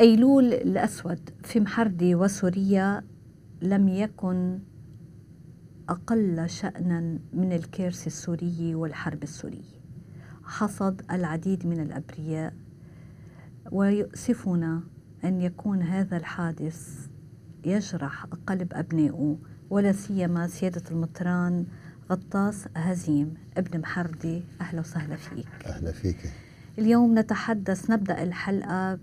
أيلول الأسود في محردي وسوريا لم يكن أقل شأنا من الكيرس السوري والحرب السورية حصد العديد من الأبرياء ويؤسفنا أن يكون هذا الحادث يجرح قلب أبنائه ولا سيما سيادة المطران غطاس هزيم ابن محردي أهلا وسهلا فيك أهلا فيك اليوم نتحدث نبدأ الحلقة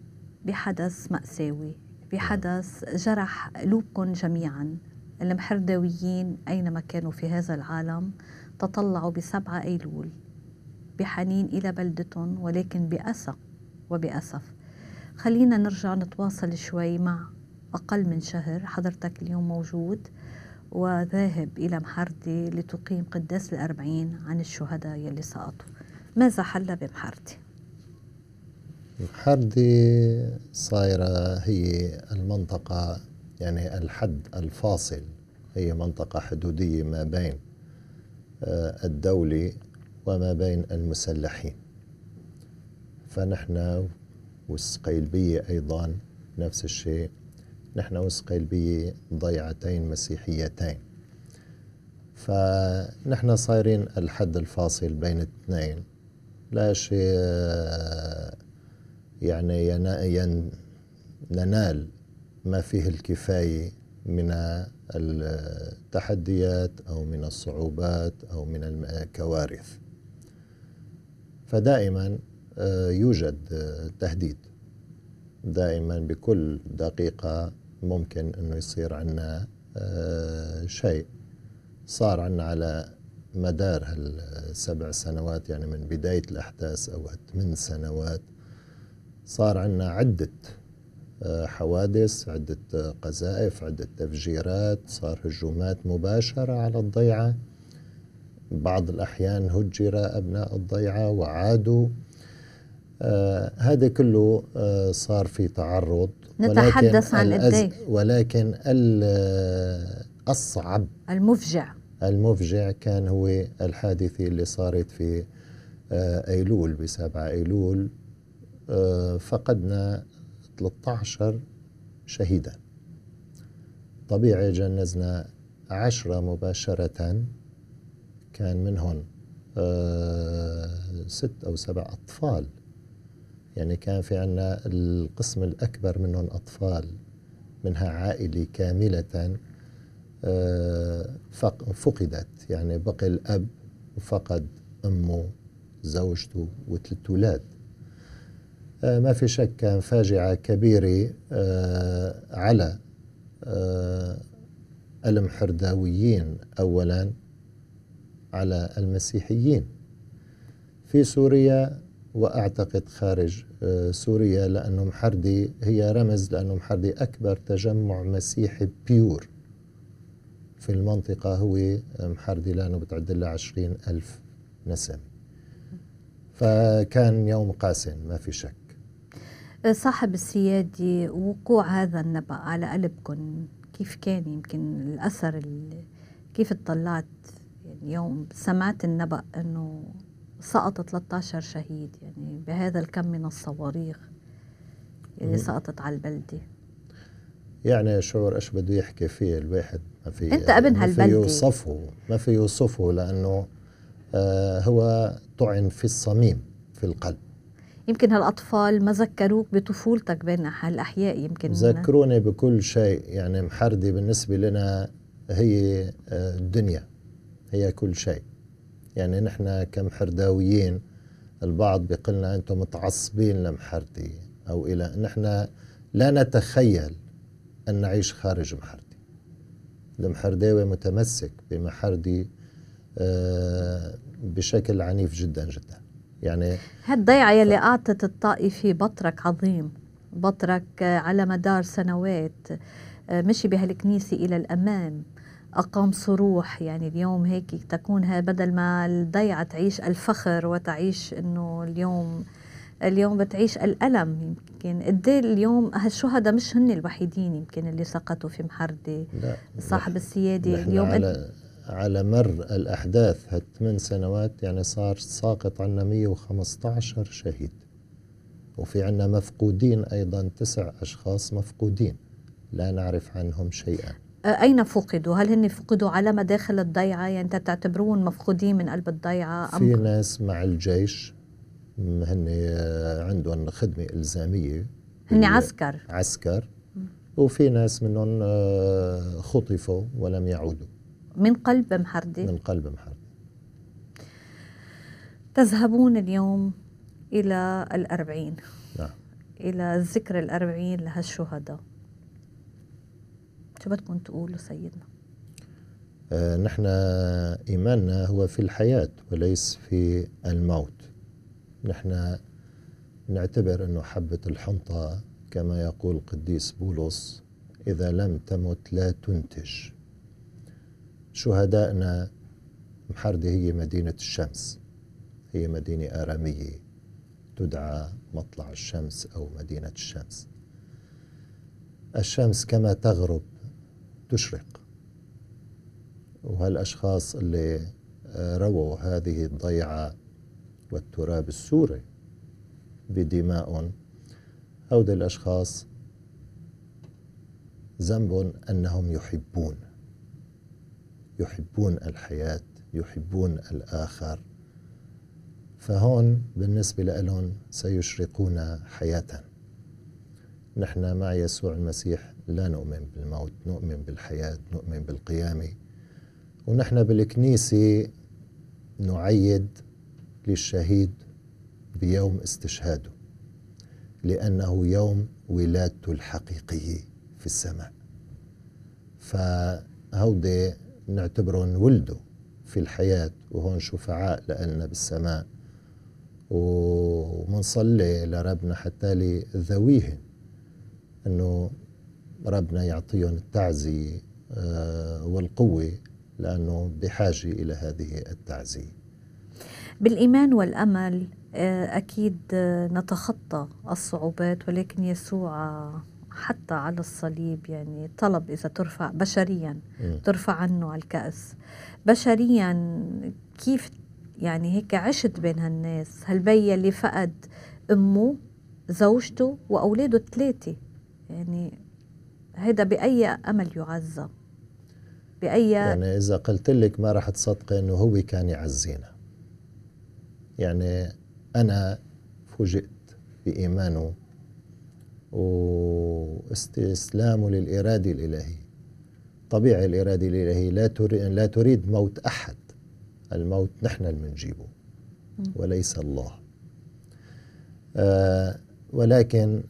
بحدث مأساوي بحدث جرح قلوبكم جميعا المحرداويين أينما كانوا في هذا العالم تطلعوا بسبعة أيلول بحنين إلى بلدتهم ولكن بأسى وبأسف خلينا نرجع نتواصل شوي مع أقل من شهر حضرتك اليوم موجود وذاهب إلى محردي لتقيم قداس الأربعين عن الشهداء يلي سقطوا ماذا حل بمحردي؟ الحردي صايرة هي المنطقة يعني الحد الفاصل هي منطقة حدودية ما بين آه، الدولة وما بين المسلحين فنحن والصقيلبية أيضا نفس الشيء نحن والصقيلبية ضيعتين مسيحيتين فنحن صايرين الحد الفاصل بين الاثنين لا شيء يعني ننال ما فيه الكفاية من التحديات أو من الصعوبات أو من الكوارث فدائما آه، يوجد تهديد دائما بكل دقيقة ممكن أنه يصير عنا آه، شيء صار عنا على مدار هالسبع سنوات يعني من بداية الأحداث أو ثمان سنوات صار عندنا عدة آه، حوادث عدة آه، قذائف عدة تفجيرات صار هجومات مباشرة على الضيعة بعض الأحيان هجر أبناء الضيعة وعادوا آه، هذا كله صار في تعرض نتحدث عن الأز... ولكن الأصعب المفجع المفجع كان هو الحادثة اللي صارت في أيلول بسبعة أيلول فقدنا 13 شهيدا طبيعي جنزنا عشرة مباشرة كان منهم آه، ست أو سبع أطفال يعني كان في عنا القسم الأكبر منهم أطفال منها عائلة كاملة آه، فقدت يعني بقي الأب وفقد أمه زوجته وثلاث أولاد آه، ما في شك كان فاجعة كبيرة آه، على آه، المحرداويين أولا على المسيحيين في سوريا وأعتقد خارج سوريا لأنه محردي هي رمز لأنه محردي أكبر تجمع مسيحي بيور في المنطقة هو محردي لأنه بتعد لها عشرين ألف نسمة فكان يوم قاسٍ ما في شك صاحب السيادي وقوع هذا النبأ على قلبكم كيف كان يمكن الأثر كيف اطلعت يعني يوم سمعت النبأ أنه سقط 13 شهيد يعني بهذا الكم من الصواريخ اللي سقطت على البلدة يعني شعور ايش بده يحكي فيه الواحد ما في انت ابن هالبلدة ما في يوصفه ما في يوصفه لانه آه هو طعن في الصميم في القلب يمكن هالاطفال ما ذكروك بطفولتك بين هالاحياء يمكن ذكروني بكل شيء يعني محردي بالنسبه لنا هي آه، الدنيا هي كل شيء يعني نحن كمحرداويين البعض بيقلنا انتم متعصبين لمحردي او الى نحن لا نتخيل ان نعيش خارج محردي المحرداوي متمسك بمحردي آه، بشكل عنيف جدا جدا يعني هالضيعة يلي أعطت الطائفة بطرك عظيم بطرك آه، على مدار سنوات آه، مشي بهالكنيسة إلى الأمام أقام صروح يعني اليوم هيك تكون بدل ما الضيعة تعيش الفخر وتعيش إنه اليوم اليوم بتعيش الألم يمكن قد إيه اليوم هالشهداء مش هن الوحيدين يمكن اللي سقطوا في محردة صاحب السيادة اليوم على على مر الأحداث هالثمان سنوات يعني صار ساقط عنا 115 شهيد وفي عنا مفقودين أيضا تسع أشخاص مفقودين لا نعرف عنهم شيئا أين فقدوا؟ هل هن فقدوا على مداخل الضيعة؟ يعني أنت تعتبرون مفقودين من قلب الضيعة؟ أم في ناس مع الجيش هن آه، عندهم خدمة إلزامية هن عسكر عسكر وفي ناس منهم آه، خطفوا ولم يعودوا من قلب محردي من قلب محردي تذهبون اليوم إلى الأربعين نعم. إلى ذكر الأربعين لهالشهداء شو بدكم تقولوا سيدنا آه نحن إيماننا هو في الحياة وليس في الموت نحن نعتبر أنه حبة الحنطة كما يقول قديس بولس إذا لم تمت لا تنتج شهدائنا محردة هي مدينة الشمس هي مدينة آرامية تدعى مطلع الشمس أو مدينة الشمس الشمس كما تغرب تشرق وهالأشخاص اللي رووا هذه الضيعة والتراب السوري بدماء هؤلاء الأشخاص ذنب أنهم يحبون يحبون الحياة يحبون الآخر فهون بالنسبة لهم سيشرقون حياة نحن مع يسوع المسيح لا نؤمن بالموت نؤمن بالحياة نؤمن بالقيامة ونحن بالكنيسة نعيد للشهيد بيوم استشهاده لأنه يوم ولادته الحقيقية في السماء فهودي نعتبره نولده في الحياة وهون شفعاء لألنا بالسماء ومنصلي لربنا حتى لذويهن أنه ربنا يعطيهم التعزية آه، والقوة لأنه بحاجة إلى هذه التعزية بالإيمان والأمل آه، أكيد آه، نتخطى الصعوبات ولكن يسوع حتى على الصليب يعني طلب إذا ترفع بشريا ترفع عنه الكأس بشريا كيف يعني هيك عشت بين هالناس هالبي اللي فقد أمه زوجته وأولاده الثلاثة يعني هذا بأي أمل يعزى بأي يعني إذا قلت لك ما راح تصدقي إنه هو كان يعزينا يعني أنا فوجئت بإيمانه واستسلامه للإرادة الإلهية طبيعي الإرادة الإلهية لا تريد, لا تريد موت أحد الموت نحن اللي بنجيبه وليس الله آه ولكن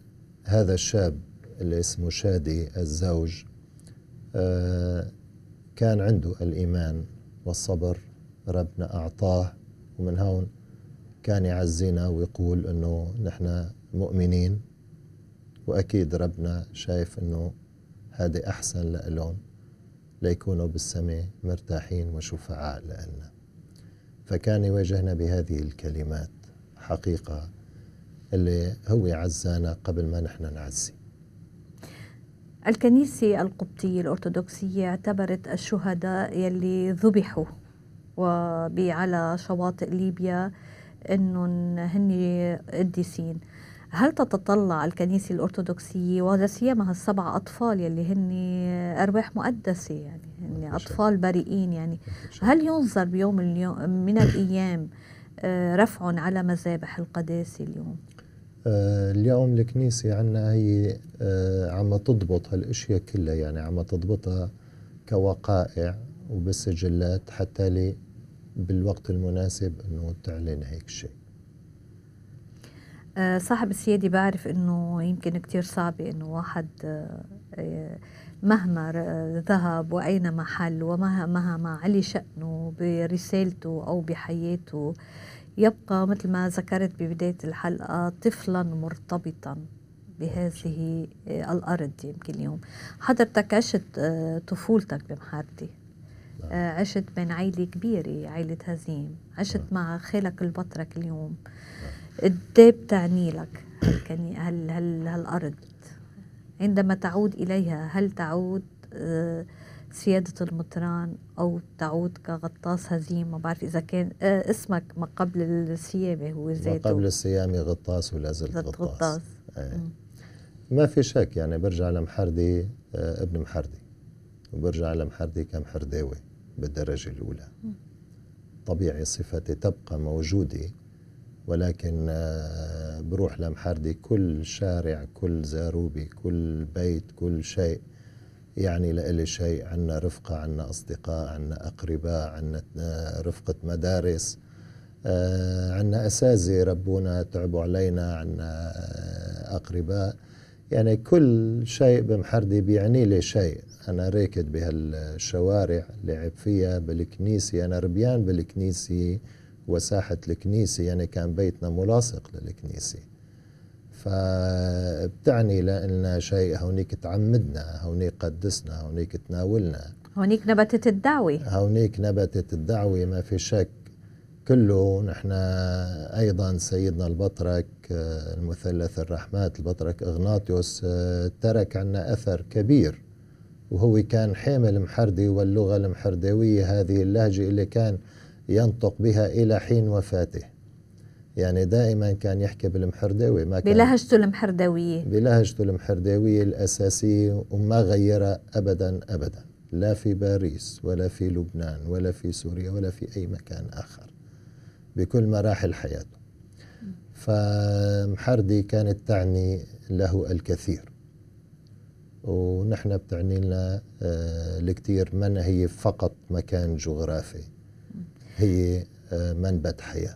هذا الشاب اللي اسمه شادي الزوج آه كان عنده الإيمان والصبر ربنا أعطاه ومن هون كان يعزينا ويقول أنه نحن مؤمنين وأكيد ربنا شايف أنه هذا أحسن لإلهم ليكونوا بالسماء مرتاحين وشفعاء لنا فكان يواجهنا بهذه الكلمات حقيقة اللي هو عزانا قبل ما نحن نعزي الكنيسة القبطية الأرثوذكسية اعتبرت الشهداء يلي ذبحوا وعلى شواطئ ليبيا انهم هن قديسين هل تتطلع الكنيسة الأرثوذكسية ولا سيما هالسبع أطفال يلي هن أرواح مقدسة يعني هن أطفال بريئين يعني هل ينظر بيوم اليوم من الأيام آه، رفع على مذابح القداسة اليوم؟ آه، اليوم الكنيسة عنا هي آه، عم تضبط هالأشياء كلها يعني عم تضبطها كوقائع وبسجلات حتى لي بالوقت المناسب أنه تعلن هيك شيء آه، صاحب السيادة بعرف أنه يمكن كتير صعب أنه واحد آه، آه، مهما ذهب وأين محل ومهما علي شأنه برسالته أو بحياته يبقى مثل ما ذكرت ببداية الحلقة طفلا مرتبطا بهذه الأرض يمكن اليوم حضرتك عشت طفولتك بمحارتي نعم. عشت بين عائلة كبيرة عائلة هزيم عشت نعم. مع خالك البطرك اليوم قد بتعني لك هالأرض عندما تعود إليها هل تعود سيادة آه، المطران أو تعود كغطاس هزيم ما بعرف إذا كان آه، اسمك ما قبل السيامة هو ذاته ما قبل السيامة غطاس ولا زلت غطاس, غطاس. آه. ما في شك يعني برجع لمحردي آه ابن محردي وبرجع لمحردي كمحرداوي بالدرجة الأولى م. طبيعي صفتي تبقى موجودة ولكن آه، بروح لمحردي كل شارع كل زاروبي كل بيت كل شيء يعني لإلي شيء عنا رفقة عنا أصدقاء عنا أقرباء عنا آه، رفقة مدارس آه، عنا أساتذة ربونا تعبوا علينا عنا أقرباء يعني كل شيء بمحردي بيعني لي شيء أنا راكد بهالشوارع لعب فيها بالكنيسة أنا ربيان بالكنيسة وساحة الكنيسة يعني كان بيتنا ملاصق للكنيسة فبتعني لنا شيء هونيك تعمدنا هونيك قدسنا هونيك تناولنا هونيك نبتت الدعوة هونيك نبتت الدعوة ما في شك كله نحن أيضا سيدنا البطرك المثلث الرحمات البطرك إغناطيوس ترك عنا أثر كبير وهو كان حامل محردي واللغة المحردوية هذه اللهجة اللي كان ينطق بها إلى حين وفاته يعني دائما كان يحكي بالمحرداوي ما كان بلهجته المحرداوية بلهجته المحرداوية الأساسية وما غيرها أبدا أبدا لا في باريس ولا في لبنان ولا في سوريا ولا في أي مكان آخر بكل مراحل حياته فمحردي كانت تعني له الكثير ونحن بتعني لنا الكثير آه، من هي فقط مكان جغرافي هي آه، منبت حياة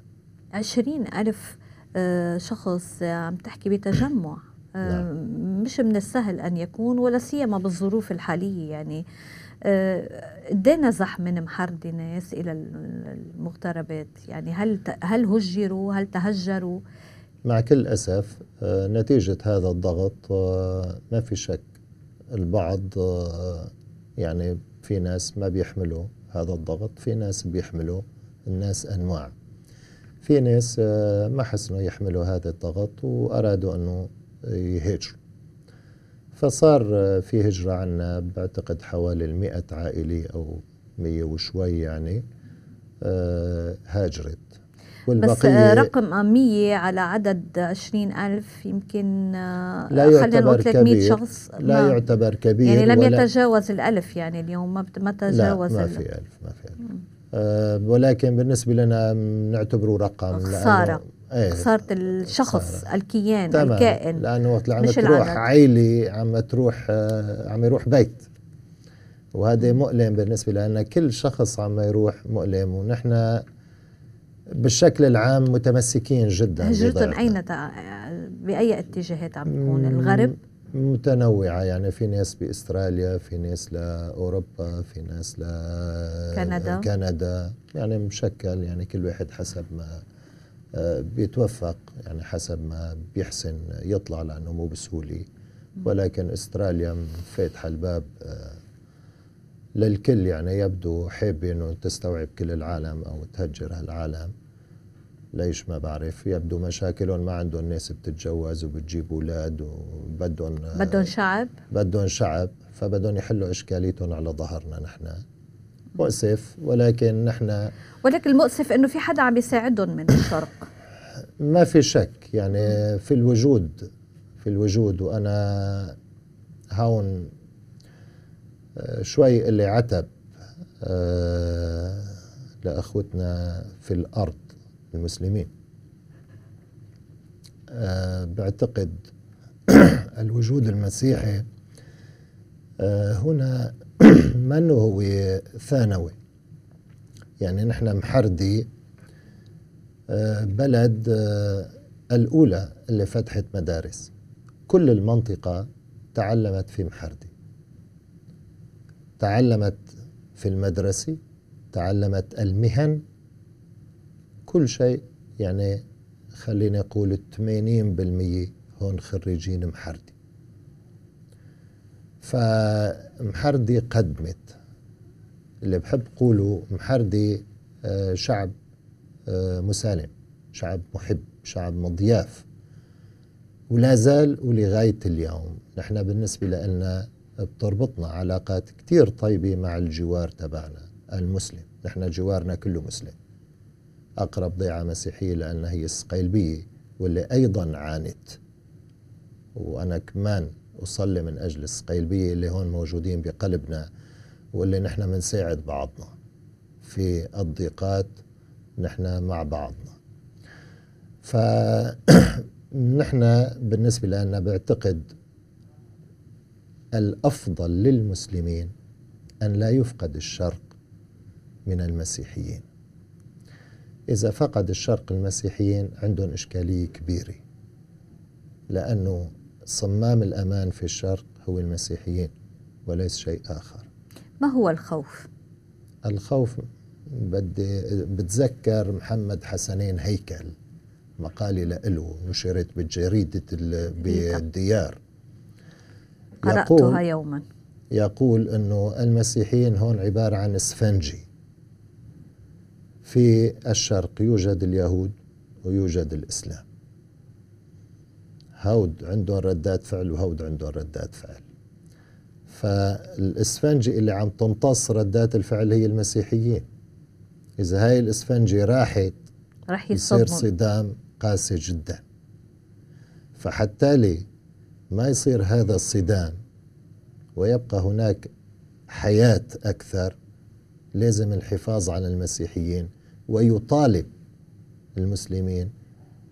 عشرين ألف آه، شخص آه، عم تحكي بتجمع نعم. مش من السهل أن يكون ولا سيما بالظروف الحالية يعني دينا زح من محرد ناس إلى المغتربات يعني هل هل هجروا هل تهجروا مع كل أسف نتيجة هذا الضغط ما في شك البعض يعني في ناس ما بيحملوا هذا الضغط في ناس بيحملوا الناس أنواع في ناس آه، ما حسنوا يحملوا هذا الضغط وأرادوا أنه يهجروا فصار آه، في هجرة عنا بعتقد حوالي المئة عائلة أو مية وشوي يعني آه، هاجرت بس رقم 100 على عدد 20000 ألف يمكن لا يعتبر 300 كبير شخص لا نعم. يعتبر كبير يعني لم يتجاوز الألف يعني اليوم ما تجاوز لا ما في ألف ما في ألف آه، ولكن بالنسبه لنا نعتبره رقم خساره ايه خساره الشخص خسارة. الكيان تمام. الكائن لانه وقت عم تروح عائله عم تروح آه، عم يروح بيت وهذا مؤلم بالنسبه لنا كل شخص عم يروح مؤلم ونحن بالشكل العام متمسكين جدا هجرتهم اين بأي اتجاهات عم تكون الغرب متنوعة يعني في ناس بأستراليا في ناس لأوروبا في ناس لكندا كندا يعني مشكل يعني كل واحد حسب ما آه، بيتوفق يعني حسب ما بيحسن يطلع لأنه مو بسهولة ولكن استراليا فاتحة الباب آه، للكل يعني يبدو حابة أنه تستوعب كل العالم أو تهجر هالعالم ليش ما بعرف يبدو مشاكلهم ما عندهم ناس بتتجوز وبتجيب اولاد وبدهم بدهم شعب بدهم شعب فبدهم يحلوا اشكاليتهم على ظهرنا نحن مؤسف ولكن نحن ولكن المؤسف انه في حدا عم يساعدهم من الشرق ما في شك يعني في الوجود في الوجود وانا هون آه، شوي اللي عتب آه، لاخوتنا في الارض المسلمين آه، بعتقد الوجود المسيحي أه هنا من هو ثانوي يعني نحن محردي آه، بلد آه، الأولى اللي فتحت مدارس كل المنطقة تعلمت في محردي تعلمت في المدرسة تعلمت المهن كل شيء يعني خليني أقول 80% هون خريجين محردي فمحردي قدمت اللي بحب قوله محردي آه، شعب آه، مسالم شعب محب شعب مضياف ولا زال ولغاية اليوم نحن بالنسبة لنا بتربطنا علاقات كتير طيبة مع الجوار تبعنا المسلم نحن جوارنا كله مسلم أقرب ضيعة مسيحية لأنها هي السقيلبية واللي أيضا عانت وأنا كمان أصلي من أجل السقيلبية اللي هون موجودين بقلبنا واللي نحن بنساعد بعضنا في الضيقات نحن مع بعضنا فنحن بالنسبة لنا بعتقد الأفضل للمسلمين أن لا يفقد الشرق من المسيحيين إذا فقد الشرق المسيحيين عندهم إشكالية كبيرة لأنه صمام الأمان في الشرق هو المسيحيين وليس شيء آخر ما هو الخوف؟ الخوف بدي بتذكر محمد حسنين هيكل مقالة لإله نشرت بجريدة بالديار قرأتها يوما يقول أنه المسيحيين هون عبارة عن اسفنجي في الشرق يوجد اليهود ويوجد الإسلام هود عندهم ردات فعل وهود عندهم ردات فعل فالإسفنجة اللي عم تمتص ردات الفعل هي المسيحيين إذا هاي الإسفنجة راحت رح يصير صدام قاسي جدا فحتى لي ما يصير هذا الصدام ويبقى هناك حياة أكثر لازم الحفاظ على المسيحيين ويطالب المسلمين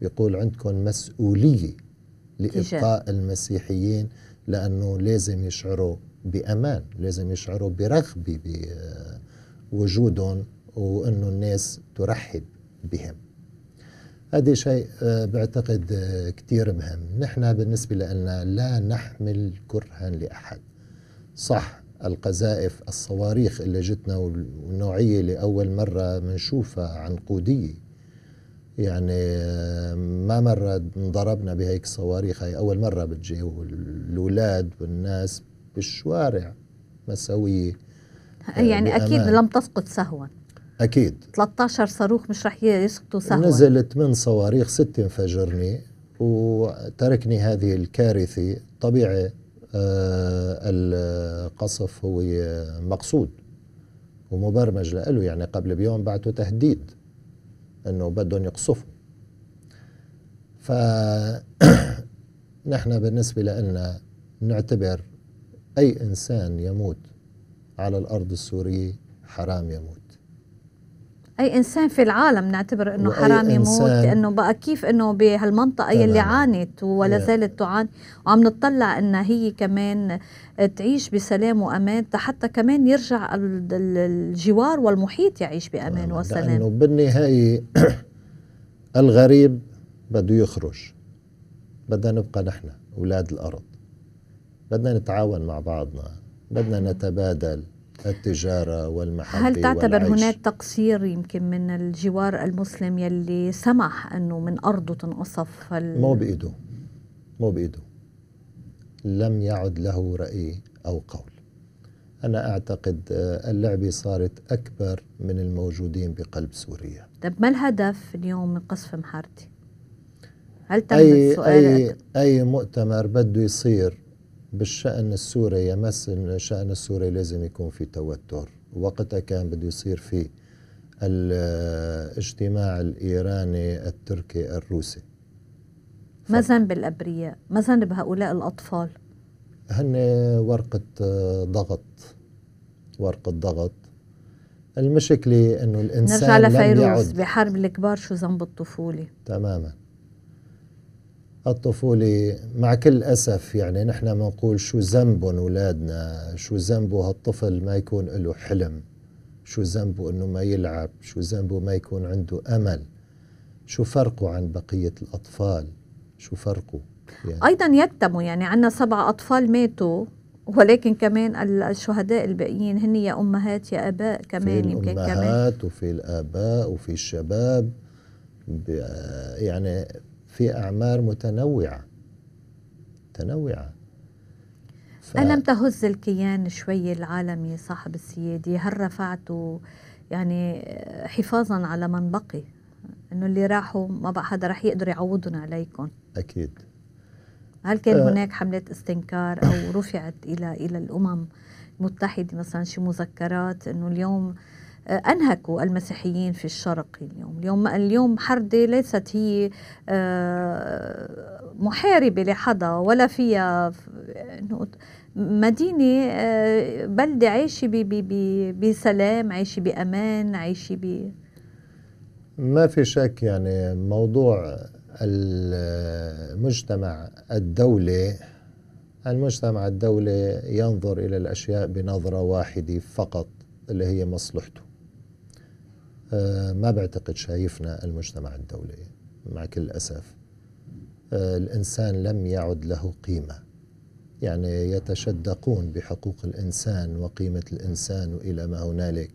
يقول عندكم مسؤولية لإبقاء المسيحيين لأنه لازم يشعروا بأمان لازم يشعروا برغبة بوجودهم وأنه الناس ترحب بهم هذا شيء آه، بعتقد آه، كثير مهم نحن بالنسبة لنا لا نحمل كرها لأحد صح القذائف الصواريخ اللي جتنا والنوعية اللي أول مرة بنشوفها عنقودية يعني ما مرة انضربنا بهيك صواريخ هي أول مرة بتجي والولاد والناس بالشوارع مساوية آه، يعني بأمان. أكيد لم تسقط سهوا أكيد 13 صاروخ مش رح يسقطوا سهوا نزل 8 صواريخ 6 انفجرني وتركني هذه الكارثة طبيعي آه، القصف هو مقصود ومبرمج له يعني قبل بيوم بعثوا تهديد انه بدهم يقصفوا ف نحن بالنسبة لنا نعتبر أي إنسان يموت على الأرض السورية حرام يموت اي انسان في العالم نعتبر انه حرام يموت لانه بقى كيف انه بهالمنطقه يلي عانت ولا زالت تعاني وعم نطلع انها هي كمان تعيش بسلام وامان حتى كمان يرجع الجوار والمحيط يعيش بامان وسلام لانه بالنهايه الغريب بده يخرج بدنا نبقى نحن اولاد الارض بدنا نتعاون مع بعضنا بدنا نتبادل التجارة والمحبة هل تعتبر والعيش؟ هناك تقصير يمكن من الجوار المسلم يلي سمح أنه من أرضه تنقصف فال... مو بإيده مو بإيده لم يعد له رأي أو قول أنا أعتقد آه، اللعبة صارت أكبر من الموجودين بقلب سوريا طب ما الهدف اليوم من قصف محارتي؟ هل تم أي السؤال أي, أي مؤتمر بده يصير بالشأن السوري يمس الشأن السوري لازم يكون في توتر وقتها كان بده يصير في الاجتماع الإيراني التركي الروسي الأبرياء بالأبرياء ذنب بهؤلاء الأطفال هن ورقة ضغط ورقة ضغط المشكلة انه الانسان نرجع لفيروز بحرب الكبار شو ذنب الطفولة تماما الطفولي مع كل أسف يعني نحن ما نقول شو ذنبهم أولادنا شو ذنبه هالطفل ما يكون له حلم شو ذنبه أنه ما يلعب شو ذنبه ما يكون عنده أمل شو فرقه عن بقية الأطفال شو فرقه يعني أيضا يتموا يعني عندنا سبع أطفال ماتوا ولكن كمان الشهداء الباقيين هن يا امهات يا اباء كمان في يمكن كمان في الامهات وفي الاباء وفي الشباب يعني في أعمار متنوعة متنوعة ف... ألم تهز الكيان شوي العالمي صاحب السيادة هل رفعته يعني حفاظا على من بقي انه اللي راحوا ما بقى حدا رح يقدر يعوضهم عليكم اكيد هل كان أه هناك حملات استنكار او رفعت الى الى الامم المتحده مثلا شي مذكرات انه اليوم آه، أنهكوا المسيحيين في الشرق اليوم اليوم, اليوم حردة ليست هي آه، محاربة لحدا ولا فيها مدينة آه، بلدة عايشة بسلام عايشة بأمان عايشة ب ما في شك يعني موضوع المجتمع الدولي المجتمع الدولي ينظر إلى الأشياء بنظرة واحدة فقط اللي هي مصلحته آه، ما بعتقد شايفنا المجتمع الدولي مع كل أسف آه، الإنسان لم يعد له قيمة يعني يتشدقون بحقوق الإنسان وقيمة الإنسان وإلى ما هنالك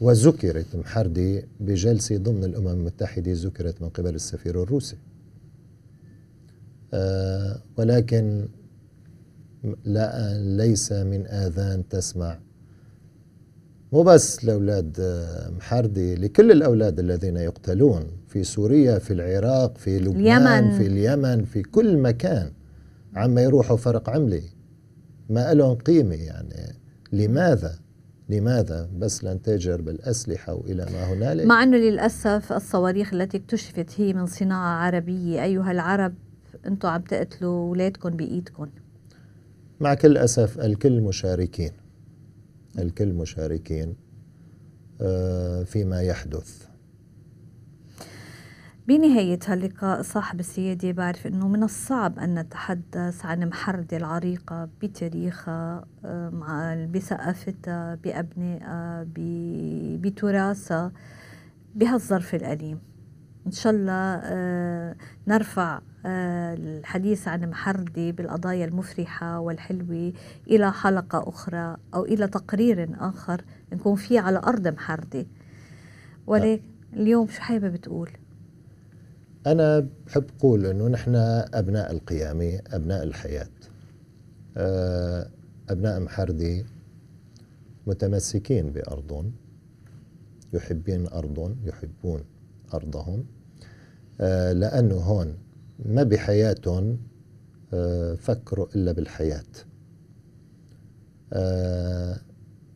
وذكرت محردي بجلسة ضمن الأمم المتحدة ذكرت من قبل السفير الروسي آه، ولكن لا ليس من آذان تسمع مو بس لأولاد آه، محردي لكل الأولاد الذين يقتلون في سوريا في العراق في لبنان اليمن. في اليمن في كل مكان عما يروحوا فرق عملي ما لهم قيمة يعني لماذا لماذا بس لنتاجر بالأسلحة وإلى ما هنالك مع أنه للأسف الصواريخ التي اكتشفت هي من صناعة عربية أيها العرب أنتم عم تقتلوا أولادكم بإيدكم مع كل أسف الكل مشاركين الكل مشاركين آه، فيما يحدث بنهاية هاللقاء صاحب السيادة بعرف أنه من الصعب أن نتحدث عن محردة العريقة بتاريخها آه، بثقافتها آه، بأبنائها بتراثها بهالظرف الأليم إن شاء الله آه، نرفع آه، الحديث عن محردي بالقضايا المفرحة والحلوة إلى حلقة أخرى أو إلى تقرير آخر نكون فيه على أرض محردي ولكن اليوم شو حابب تقول؟ أنا بحب أقول أنه نحن أبناء القيامة أبناء الحياة آه، أبناء محردي متمسكين بأرضهم يحبين أرضهم يحبون أرضهم آه، لأنه هون ما بحياتهم آه، فكروا إلا بالحياة آه،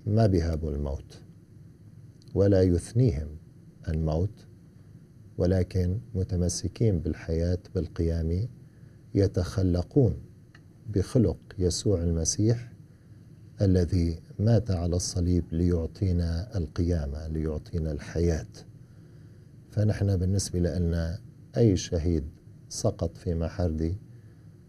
ما بهابوا الموت ولا يثنيهم الموت ولكن متمسكين بالحياة بالقيام يتخلقون بخلق يسوع المسيح الذي مات على الصليب ليعطينا القيامة ليعطينا الحياة فنحن بالنسبة لنا أي شهيد سقط في محردي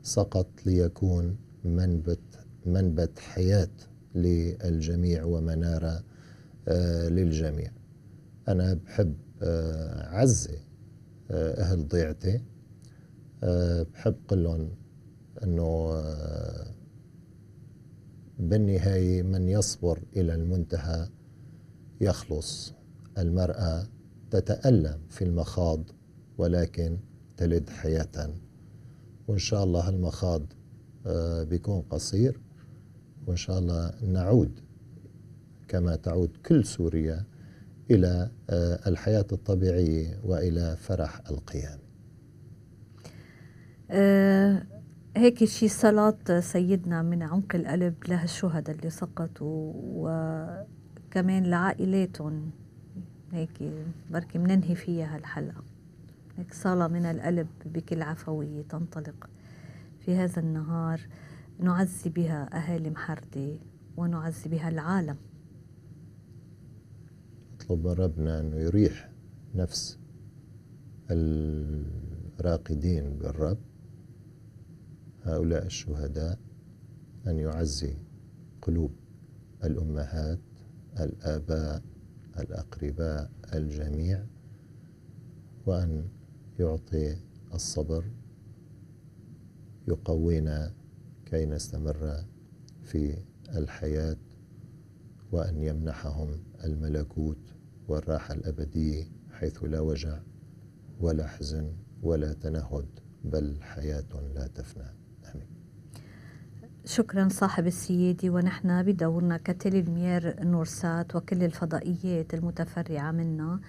سقط ليكون منبت منبت حياة للجميع ومنارة آه، للجميع أنا بحب آه، عزي آه، أهل ضيعتي بحب قلهم أنه بالنهاية من يصبر إلى المنتهى يخلص المرأة تتألم في المخاض ولكن تلد حياة وإن شاء الله المخاض آه، بيكون قصير وإن شاء الله نعود كما تعود كل سوريا إلى آه، الحياة الطبيعية وإلى فرح القيام آه، هيك شي صلاة سيدنا من عمق القلب الشهداء اللي سقطوا وكمان لعائلاتهم هيك بركي مننهي فيها الحلقة صالة من القلب بكل عفوية تنطلق في هذا النهار نعزي بها أهالي محردة ونعزي بها العالم نطلب من ربنا أنه يريح نفس الراقدين بالرب هؤلاء الشهداء أن يعزي قلوب الأمهات الآباء الأقرباء الجميع وأن يعطي الصبر يقوينا كي نستمر في الحياة وأن يمنحهم الملكوت والراحة الأبدية حيث لا وجع ولا حزن ولا تنهد بل حياة لا تفنى آمين شكرا صاحب السيدة ونحن بدورنا المير نورسات وكل الفضائيات المتفرعة منا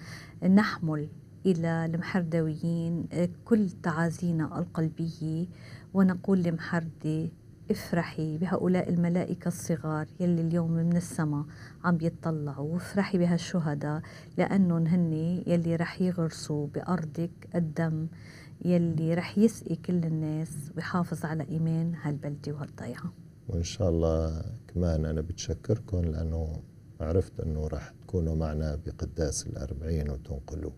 نحمل إلى المحردويين آه، كل تعازينا القلبية ونقول لمحردة افرحي بهؤلاء الملائكة الصغار يلي اليوم من السماء عم بيطلعوا وافرحي بهالشهداء لأنهم هن يلي رح يغرسوا بأرضك الدم يلي رح يسقي كل الناس ويحافظ على إيمان هالبلدة وهالضيعة وإن شاء الله كمان أنا بتشكركم لأنه عرفت أنه رح تكونوا معنا بقداس الأربعين وتنقلوه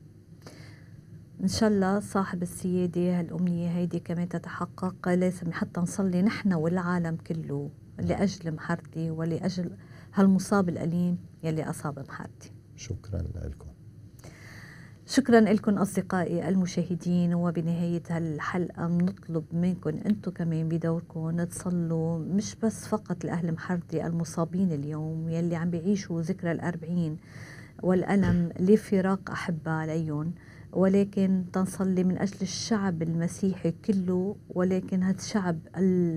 إن شاء الله صاحب السيادة هالأمنية هيدي كمان تتحقق لازم حتى نصلي نحن والعالم كله لأجل محرتي ولأجل هالمصاب الأليم يلي أصاب محرتي شكرا لكم شكرا لكم أصدقائي المشاهدين وبنهاية هالحلقة بنطلب منكم أنتم كمان بدوركم تصلوا مش بس فقط لأهل محرتي المصابين اليوم يلي عم بيعيشوا ذكرى الأربعين والألم لفراق أحبة عليهم ولكن تنصلي من أجل الشعب المسيحي كله ولكن هذا الشعب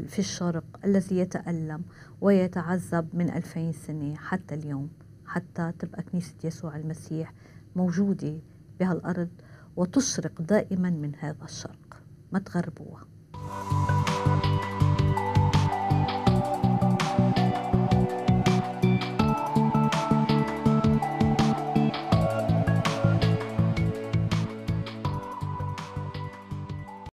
في الشرق الذي يتألم ويتعذب من ألفين سنة حتى اليوم حتى تبقى كنيسة يسوع المسيح موجودة بهالأرض وتشرق دائما من هذا الشرق ما تغربوها